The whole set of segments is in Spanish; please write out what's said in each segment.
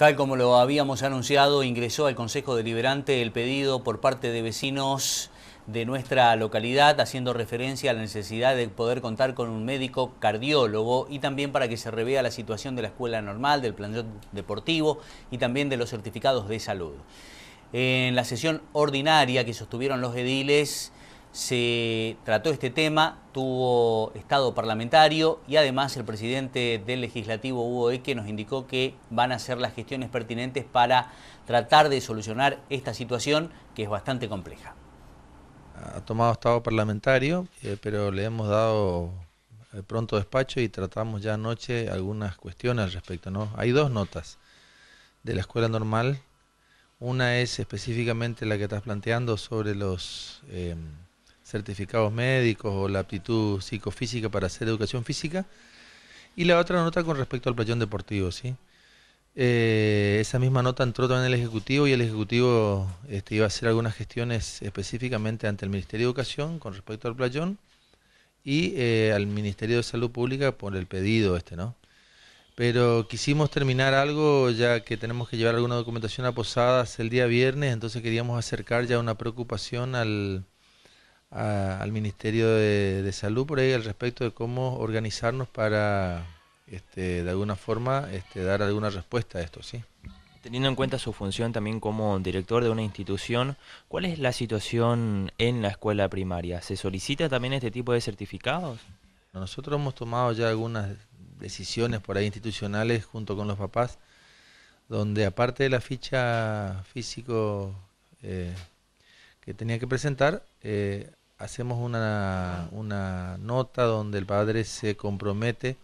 Tal como lo habíamos anunciado, ingresó al Consejo Deliberante el pedido por parte de vecinos de nuestra localidad, haciendo referencia a la necesidad de poder contar con un médico cardiólogo y también para que se revea la situación de la escuela normal, del plan deportivo y también de los certificados de salud. En la sesión ordinaria que sostuvieron los ediles, se trató este tema, tuvo estado parlamentario y además el presidente del legislativo Hugo Eque nos indicó que van a hacer las gestiones pertinentes para tratar de solucionar esta situación que es bastante compleja. Ha tomado estado parlamentario, eh, pero le hemos dado eh, pronto despacho y tratamos ya anoche algunas cuestiones al respecto. ¿no? Hay dos notas de la escuela normal. Una es específicamente la que estás planteando sobre los... Eh, certificados médicos o la aptitud psicofísica para hacer educación física. Y la otra nota con respecto al playón deportivo, ¿sí? Eh, esa misma nota entró también en el Ejecutivo y el Ejecutivo este, iba a hacer algunas gestiones específicamente ante el Ministerio de Educación con respecto al playón y eh, al Ministerio de Salud Pública por el pedido este, ¿no? Pero quisimos terminar algo ya que tenemos que llevar alguna documentación a Posadas el día viernes, entonces queríamos acercar ya una preocupación al, al Ministerio de, Salud por ahí al respecto de cómo organizarnos para, este, de alguna forma, este, dar alguna respuesta a esto, ¿sí? Teniendo en cuenta su función también como director de una institución, ¿cuál es la situación en la escuela primaria? ¿Se solicita también este tipo de certificados? Nosotros hemos tomado ya algunas decisiones por ahí institucionales junto con los papás, donde aparte de la ficha físico eh, que tenía que presentar, eh, hacemos una, nota donde el padre se compromete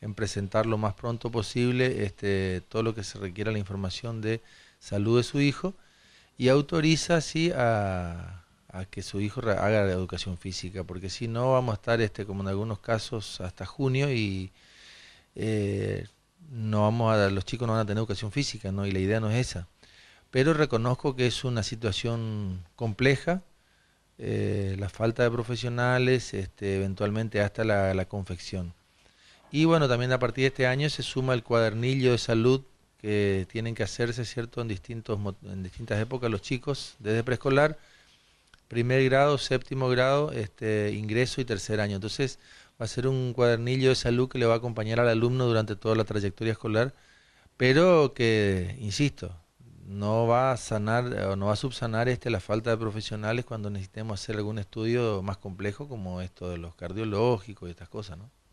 en presentar lo más pronto posible este, todo lo que se requiera la información de salud de su hijo y autoriza así a, que su hijo haga la educación física, porque si no vamos a estar este, como en algunos casos hasta junio y eh, no vamos a, los chicos no van a tener educación física, ¿no? y la idea no es esa. Pero reconozco que es una situación compleja, eh, la falta de profesionales, este, eventualmente hasta la, confección. Y bueno, también a partir de este año se suma el cuadernillo de salud que tienen que hacerse, ¿cierto?, en, distintos, en distintas épocas los chicos, desde preescolar, primer grado, séptimo grado, este, ingreso y tercer año. Entonces va a ser un cuadernillo de salud que le va a acompañar al alumno durante toda la trayectoria escolar, pero que, insisto, no va a sanar eh, o no va a subsanar este, la falta de profesionales cuando necesitemos hacer algún estudio más complejo como esto de los cardiológicos y estas cosas, ¿no?